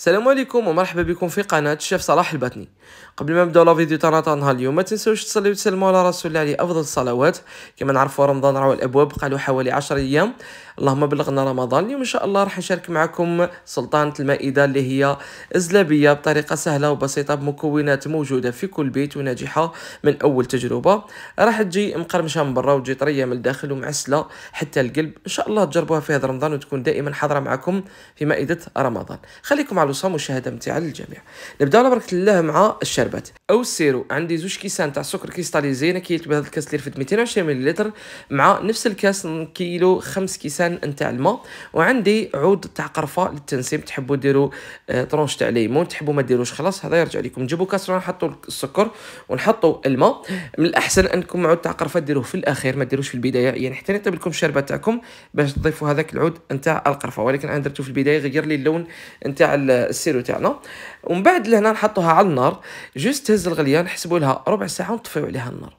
السلام عليكم ومرحبا بكم في قناة الشيف صلاح البطني قبل ما نبداو لا فيديو تاعنا تاع نهار اليوم ما تنساوش تصليو وتسلموا على رسول الله عليه افضل الصلوات كما نعرفوا رمضان راه الابواب بقالو حوالي 10 ايام اللهم بلغنا رمضان اليوم ان شاء الله راح نشارك معكم سلطانة المائدة اللي هي زلابية بطريقة سهلة وبسيطة بمكونات موجودة في كل بيت وناجحة من اول تجربة راح تجي مقرمشة من برا وتجي طرية من الداخل ومعسلة حتى القلب ان شاء الله تجربوها في هذا رمضان وتكون دائما حاضرة معكم في مائدة رمضان خليكم على العروسه مشاهده ممتعه للجميع نبداو على بركه الله مع الشربات او السيرو عندي زوج كيسان تاع سكر كريستاليزي انا كيلت بهذا الكاس اللي رفد 220 ملل مع نفس الكاس كيلو خمس كيسان نتاع الماء وعندي عود تاع قرفه للتنسيم تحبوا ديروا آه، طرونش تاع ليمون تحبوا ما ديروش خلاص هذا يرجع لكم جيبوا كاس نحطوا السكر ونحطوا الماء من الاحسن انكم عود تاع قرفه ديروه في الاخير ما ديروش في البدايه يعني حتى يطيب لكم الشربات تاعكم باش تضيفوا هذاك العود نتاع القرفه ولكن انا درته في البدايه غير لي اللون نتاع السيرو تاعنا ومن بعد لهنا نحطوها على النار جوست تهز الغليه نحسبوا لها ربع ساعه ونطفيو عليها النار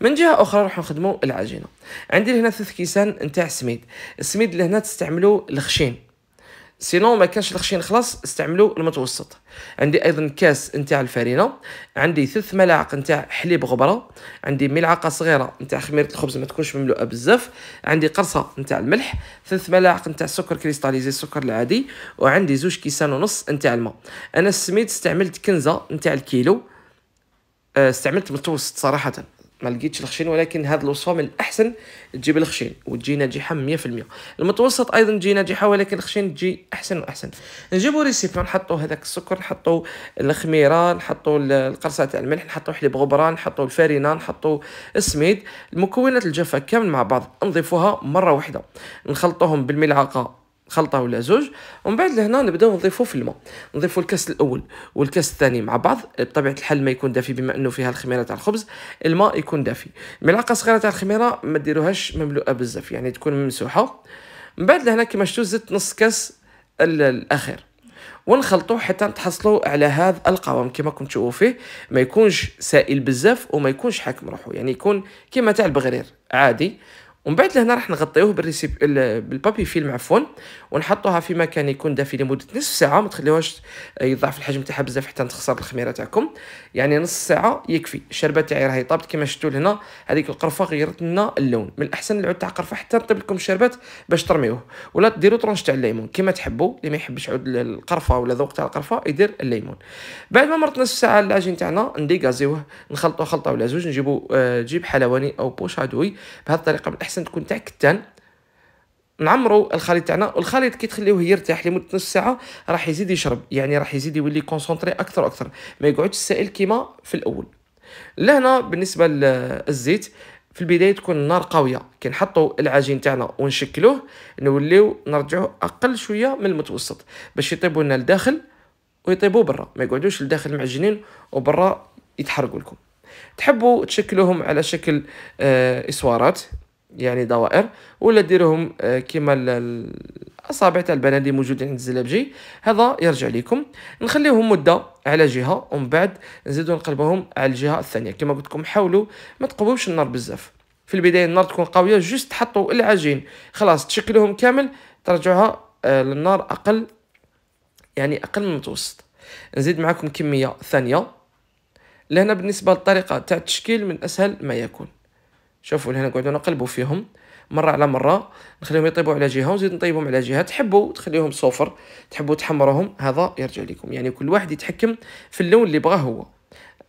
من جهه اخرى راح نخدموا العجينه عندي لهنا ثلاث كيسان نتاع سميد السميد لهنا تستعملوا الخشين سينو ما كانش الخشين خلاص استعملوا المتوسط عندي ايضا كاس نتاع الفرينه عندي ثلث ملاعق نتاع حليب غبره عندي ملعقه صغيره نتاع خميره الخبز ما تكونش مملوءه بزاف عندي قرصه نتاع الملح ثلث ملاعق نتاع سكر كريستاليزي السكر العادي وعندي زوج كيسان ونص نتاع الماء انا سميت استعملت كنزه نتاع الكيلو استعملت متوسط صراحه ما لقيتش الخشين ولكن هذه الوصفه من الاحسن تجيب الخشين وتجي ناجحه 100% المتوسط ايضا تجي ناجحه ولكن الخشين تجي احسن واحسن نجيبو ريسيبي نحطو هذاك السكر نحطو الخميره نحطو القرصه تاع الملح نحطو حليب غبره نحطو الفارينه نحطو السميد المكونات الجافه كامل مع بعض نضيفوها مره واحده نخلطوهم بالملعقه خلطه ولا زوج ومن بعد لهنا نبداو نضيفو في الماء نضيفو الكاس الاول والكاس الثاني مع بعض بطبيعه الحال ما يكون دافي بما انه فيها الخميره تاع الخبز الماء يكون دافي ملعقه صغيره تاع الخميره ما ديروهاش مملوءه بزاف يعني تكون ممسوحه من بعد لهنا كما شفتوا زدت نص كاس الاخير ونخلطو حتى نتحصلو على هذا القوام كما كنتم تشوفوا فيه ما يكونش سائل بزاف وما يكونش حاكم روحو يعني يكون كما تاع البغرير عادي ومن بعد لهنا راح نغطيوه بالريسيب بالبابي فيلم عفوا ونحطوها في مكان يكون دافي لمده نصف ساعه ما تخليوهاش يضعف الحجم تاعها بزاف حتى تخسر الخميره تاعكم يعني نص ساعه يكفي الشربه تاعي راهي طابت كما شفتوا لهنا هذيك القرفه غيرت لنا اللون من الاحسن العود تاع قرفه حتى نطيب لكم الشربات باش ترميوه ولا ديروا ترونش تاع الليمون كما تحبوا اللي ما يحبش عود القرفه ولا ذوق تاع القرفه يدير الليمون بعد ما مرت نصف ساعه العجين تاعنا نديغازيوه نخلطوه خلطه ولا زوج نجيبوا آه، جيب حلواني او بوش عدوي بهذه الطريقه من احسن تكون تاع كتان نعمروا الخليط تاعنا والخليط كي تخليوه يرتاح لمده نص ساعه راح يزيد يشرب يعني راح يزيد يولي كونسونطري اكثر واكثر ما يقعدش السائل كيما في الاول لهنا بالنسبه للزيت في البدايه تكون النار قويه كي نحطوا العجين تاعنا ونشكلوه نوليو نرجعوه اقل شويه من المتوسط باش يطيبوا لنا الداخل ويطيبوا برا ما يقعدوش الداخل معجنين وبرا يتحرقوا لكم تحبوا تشكلوهم على شكل آه، اسوارات يعني دوائر ولا ديروهم آه، كيما الاصابع تاع البنان اللي موجودين عند الزلابجي هذا يرجع لكم نخليهم مده على جهه ومن بعد نزيدو نقلبوهم على الجهه الثانيه كما قلت لكم حاولوا ما تقووش النار بزاف في البدايه النار تكون قويه جوست تحطوا العجين خلاص تشكلوهم كامل ترجعوها آه، للنار اقل يعني اقل من المتوسط نزيد معكم كميه ثانيه لهنا بالنسبه للطريقه تاع التشكيل من اسهل ما يكون شوفوا لهنا قعدوا نقلبوا فيهم مره على مره نخليهم يطيبوا على جهه ونزيد نطيبهم على جهه تحبوا تخليهم صفر تحبوا تحمروهم هذا يرجع لكم يعني كل واحد يتحكم في اللون اللي بغاه هو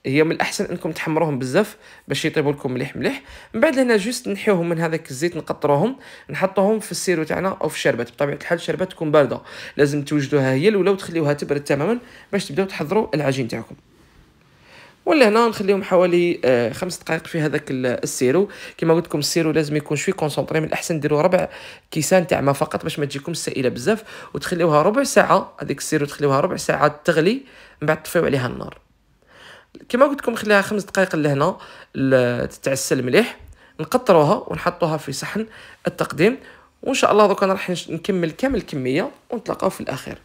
هي من الاحسن انكم تحمروهم بزاف باش يطيبوا لكم مليح مليح من بعد هنا جوست نحيوهم من هذاك الزيت نقطروهم نحطوهم في السيرو تاعنا او في الشربات بطبيعه الحال الشربات تكون بارده لازم توجدوها هي الاولى وتخليوها تبرد تماما باش تبداو تحضروا العجين تاعكم ولا هنا نخليهم حوالي آه، خمس دقائق في هذاك السيرو كما قلت لكم السيرو لازم يكون شوي كونسونطري من الاحسن ديروا ربع كيسان تاع ما فقط باش ما تجيكم السائله بزاف وتخليوها ربع ساعه هذيك السيرو تخليوها ربع ساعه تغلي من بعد تطفيو عليها النار كما قلت لكم خليها خمس دقائق لهنا تتعسل مليح نقطروها ونحطوها في صحن التقديم وان شاء الله دوكا راح نكمل كامل الكميه ونتلاقاو في الاخير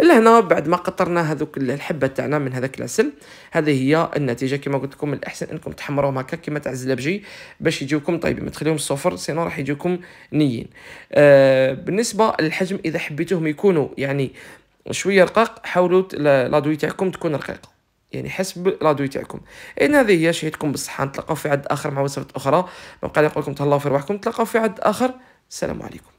لهنا بعد ما قطرنا هذوك الحبه تاعنا من هذاك العسل هذه هي النتيجه كما قلت لكم الاحسن انكم تحمروهم هكا كما تاع الزلابجي باش يجيوكم طيبين ما تخليهم صفر سينو راح يجيوكم نيين آه بالنسبه للحجم اذا حبيتوهم يكونوا يعني شويه رقاق حاولوا لادوي تاعكم تكون رقيقه يعني حسب لادوي تاعكم ان هذه هي شهيتكم بالصحه نتلاقاو في عد اخر مع وصفه اخرى بقى نقول لكم تهلاو في رواحكم نتلاقاو في عد اخر السلام عليكم